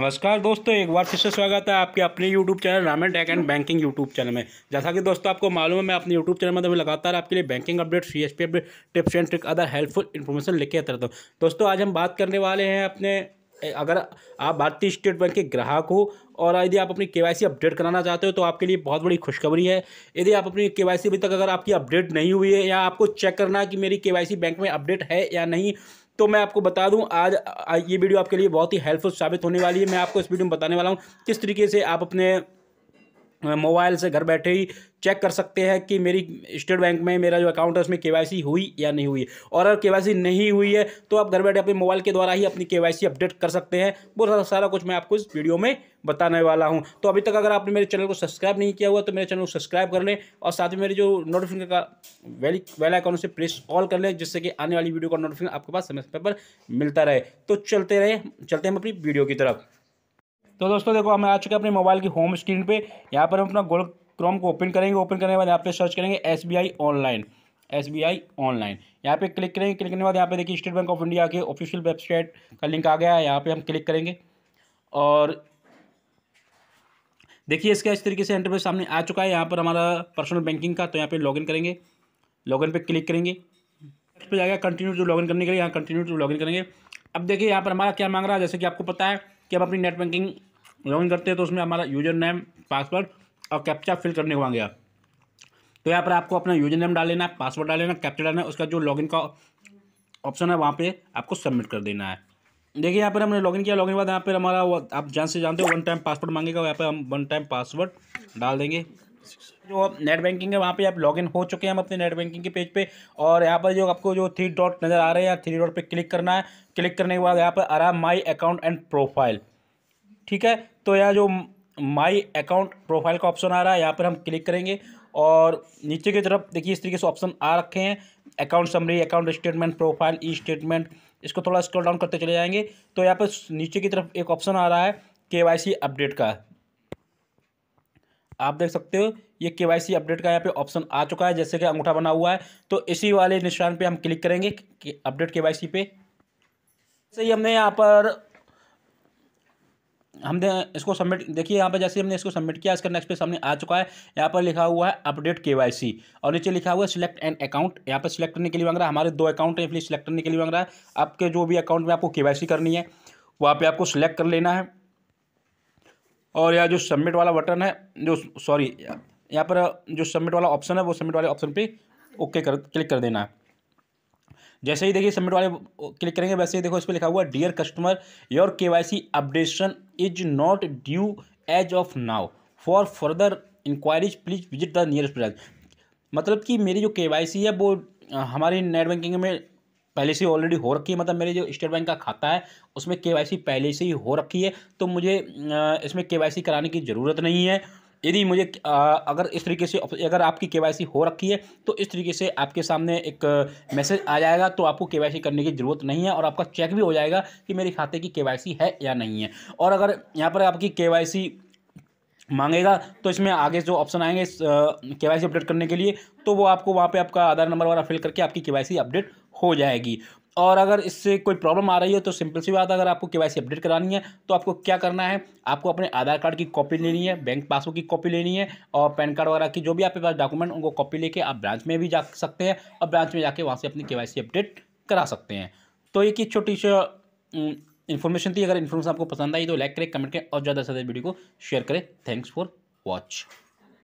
नमस्कार दोस्तों एक बार फिर से स्वागत है आपके अपने YouTube channel Raman tech and banking YouTube channel में जैसा कि दोस्तों आपको मालूम है मैं अपने YouTube चैनल में तो लगातार आपके लिए banking update C S P update tips and trick other helpful information लेके आता रहता हूँ दोस्तों आज हम बात करने वाले हैं अपने अगर आप भारतीय स्टेट बैंक के ग्राहक हो और यदि आप अपनी के अपडेट कराना चाहते हो तो आपके लिए बहुत बड़ी खुशखबरी है यदि आप अपनी के अभी तक अगर आपकी अपडेट नहीं हुई है या आपको चेक करना है कि मेरी के बैंक में अपडेट है या नहीं तो मैं आपको बता दूं आज ये वीडियो आपके लिए बहुत ही हेल्पफुल साबित होने वाली है मैं आपको इस वीडियो में बताने वाला हूँ किस तरीके से आप अपने मोबाइल से घर बैठे ही चेक कर सकते हैं कि मेरी स्टेट बैंक में मेरा जो अकाउंट है उसमें केवाईसी हुई या नहीं हुई और अगर केवाईसी नहीं हुई है तो आप घर बैठे अपने मोबाइल के द्वारा ही अपनी केवाईसी अपडेट कर सकते हैं वो सारा कुछ मैं आपको इस वीडियो में बताने वाला हूं तो अभी तक अगर आपने मेरे चैनल को सब्सक्राइब नहीं किया हुआ तो मेरे चैनल को सब्सक्राइब कर लें और साथ ही मेरे जो नोटिफिकेशन का वैली वेल अकाउंट से प्रेस ऑल कर लें जिससे कि आने वाली वीडियो का नोटिफिकेशन आपके पास समय समय पर मिलता रहे तो चलते रहे चलते हम अपनी वीडियो की तरफ तो दोस्तों देखो हम आ चुके हैं अपने मोबाइल की होम स्क्रीन पे यहाँ पर हम अपना गोल क्रोम को ओपन करेंगे ओपन करने के बाद यहाँ पे सर्च करेंगे एस ऑनलाइन एस ऑनलाइन यहाँ पे क्लिक करेंगे क्लिक करने के बाद यहाँ पे देखिए स्टेट बैंक ऑफ इंडिया के ऑफिशियल वेबसाइट का लिंक आ गया है यहाँ पर हम क्लिक करेंगे और देखिए इसका इस तरीके से इंटरव्यू सामने आ चुका है यहाँ पर हमारा पर्सनल बैंकिंग का तो यहाँ पर लॉगिन करेंगे लॉगिन पर क्लिक करेंगे पे जाएगा कंटिन्यू टू लॉगिन करने के लिए यहाँ कंटिन्यू टू लॉगिन करेंगे अब देखिए यहाँ पर हमारा क्या मांग रहा है जैसे कि आपको पता है कि हम अपनी नेट बैंकिंग लॉगिन करते हैं तो उसमें हमारा यूजर नेम पासवर्ड और कैप्चा फिल करने को मांगेगा तो यहाँ पर आपको अपना यूजर नेम डाल लेना है पासवर्ड डाल लेना कैप्चा डालना है उसका जो लॉगिन का ऑप्शन है वहाँ पे आपको सबमिट कर देना है देखिए यहाँ पर हमने लॉगिन किया लॉगिन के बाद यहाँ पर हमारा आप जान से जानते हो वन टाइम पासवर्ड मांगेगा यहाँ पर हम वन टाइम पासवर्ड डाल देंगे जो नेट बैंकिंग है वहाँ पे आप लॉगिन हो चुके हैं हम अपने नेट बैंकिंग के पेज पे और यहाँ पर जो आपको जो थ्री डॉट नज़र आ रहे हैं थ्री डॉट पे क्लिक करना है क्लिक करने के बाद यहाँ पर आ रहा माई अकाउंट एंड प्रोफाइल ठीक है तो यह जो माई अकाउंट प्रोफाइल का ऑप्शन आ रहा है यहाँ पर हम क्लिक करेंगे और नीचे की तरफ देखिए इस तरीके से ऑप्शन आ रखे हैं account summary account statement profile e statement इसको थोड़ा स्क्रॉल डाउन करते चले जाएंगे तो यहाँ पर नीचे की तरफ एक ऑप्शन आ रहा है के अपडेट का आप देख सकते हो ये के वाई सी अपडेट का यहाँ पे ऑप्शन आ चुका है जैसे कि अंगूठा बना हुआ है तो इसी वाले निशान पर हम क्लिक करेंगे अपडेट के वाई सी पे सही हमने यहाँ पर हमने इसको सबमिट देखिए यहाँ पर जैसे हमने इसको सबमिट किया इसका नेक्स्ट पेज सामने आ चुका है यहाँ पर लिखा हुआ है अपडेट केवाईसी और नीचे लिखा हुआ है सिलेक्ट एन अकाउंट यहाँ पर सिलेक्ट करने के लिए मांग रहा है हमारे दो अकाउंट है इसलिए सिलेक्ट करने के लिए मांग रहा है आपके जो भी अकाउंट में आपको के करनी है वहाँ पर आपको सिलेक्ट कर लेना है और यह जो सबमिट वाला बटन है जो सॉरी यहाँ पर जो सबमिट वाला ऑप्शन है वो सबमिट वाले ऑप्शन पर ओके कर क्लिक कर देना है जैसे ही देखिए सबमिट वाले क्लिक करेंगे वैसे ही देखो इस पर लिखा हुआ dear customer your KYC updation is not due as of now for further enquiries please visit the nearest branch मतलब कि मेरी जो के है वो हमारी नेट बैंकिंग में पहले से ऑलरेडी हो रखी है मतलब मेरे जो स्टेट बैंक का खाता है उसमें के पहले से ही हो रखी है तो मुझे इसमें के कराने की ज़रूरत नहीं है यदि मुझे अगर इस तरीके से अगर आपकी के हो रखी है तो इस तरीके से आपके सामने एक मैसेज आ जाएगा तो आपको के करने की ज़रूरत नहीं है और आपका चेक भी हो जाएगा कि मेरे खाते की के है या नहीं है और अगर यहाँ पर आपकी के मांगेगा तो इसमें आगे जो ऑप्शन आएंगे के वाई अपडेट करने के लिए तो वो आपको वहाँ पे आपका आधार नंबर वगैरह फिल करके आपकी के अपडेट हो जाएगी और अगर इससे कोई प्रॉब्लम आ रही है तो सिंपल सी बात अगर आपको के अपडेट करानी है तो आपको क्या करना है आपको अपने आधार कार्ड की कॉपी लेनी है बैंक पासबुक की कॉपी लेनी है और पैन कार्ड वगैरह की जो भी आपके पास डॉक्यूमेंट उनको कॉपी लेके आप ब्रांच में भी जा सकते हैं और ब्रांच में जाके वहाँ से अपनी के अपडेट करा सकते हैं तो एक ही छोटी सी इन्फॉर्मेशन थी अगर इन्फॉर्मेशन आपको पसंद आई तो लाइक करें कमेंट करें और ज़्यादा से ज़्यादा वीडियो को शेयर करें थैंक्स फॉर वॉच